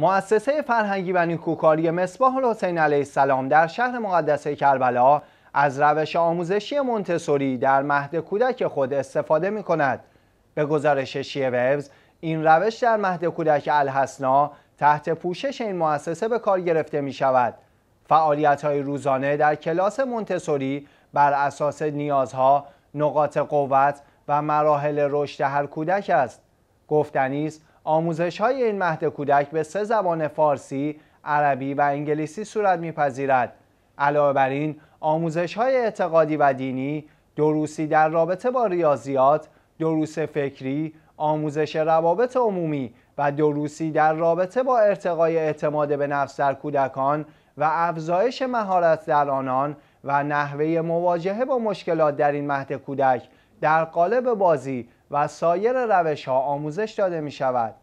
مؤسسه فرهنگی و نیکوکاری مصباح الحسین علیه السلام در شهر مقدس کربلا از روش آموزشی مونتسوری در مهد کودک خود استفاده می کند. به گزارش شیوبز این روش در مهد کودک الحسنا تحت پوشش این مؤسسه به کار گرفته می شود. فعالیت های روزانه در کلاس مونتسوری بر اساس نیازها، نقاط قوت و مراحل رشد هر کودک است. گفتنی آموزش های این مهد کودک به سه زبان فارسی، عربی و انگلیسی صورت میپذیرد. علاوه بر این، آموزش های اعتقادی و دینی، دروسی در رابطه با ریاضیات، دروس فکری، آموزش روابط عمومی و دروسی در رابطه با ارتقای اعتماد به نفس در کودکان و افزایش مهارت در آنان و نحوه مواجهه با مشکلات در این مهد کودک در قالب بازی و سایر روش ها آموزش داده می شود.